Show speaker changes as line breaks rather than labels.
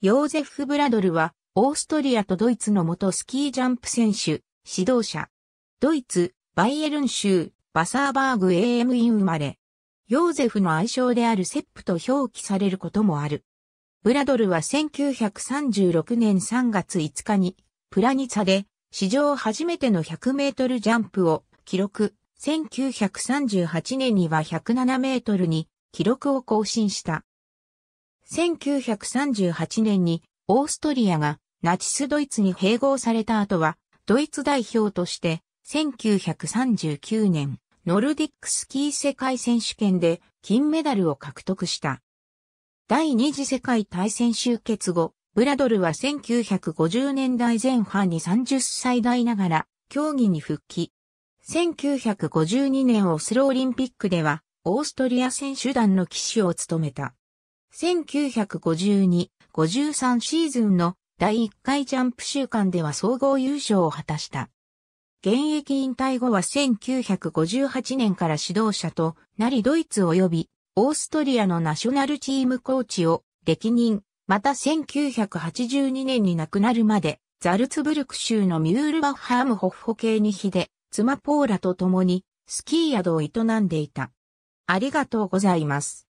ヨーゼフ・ブラドルは、オーストリアとドイツの元スキージャンプ選手、指導者。ドイツ、バイエルン州、バサーバーグ AM イン生まれ。ヨーゼフの愛称であるセップと表記されることもある。ブラドルは1936年3月5日に、プラニツァで、史上初めての100メートルジャンプを記録。1938年には107メートルに記録を更新した。1938年にオーストリアがナチスドイツに併合された後は、ドイツ代表として、1939年、ノルディックスキー世界選手権で金メダルを獲得した。第二次世界大戦終結後、ブラドルは1950年代前半に30歳代ながら競技に復帰。1952年オスロオリンピックではオーストリア選手団の騎手を務めた。1952、53シーズンの第1回ジャンプ週間では総合優勝を果たした。現役引退後は1958年から指導者となりドイツ及びオーストリアのナショナルチームコーチを歴任、また1982年に亡くなるまでザルツブルク州のミュールバッハームホッホ系にで妻ポーラと共にスキー宿を営んでいた。ありがとうございます。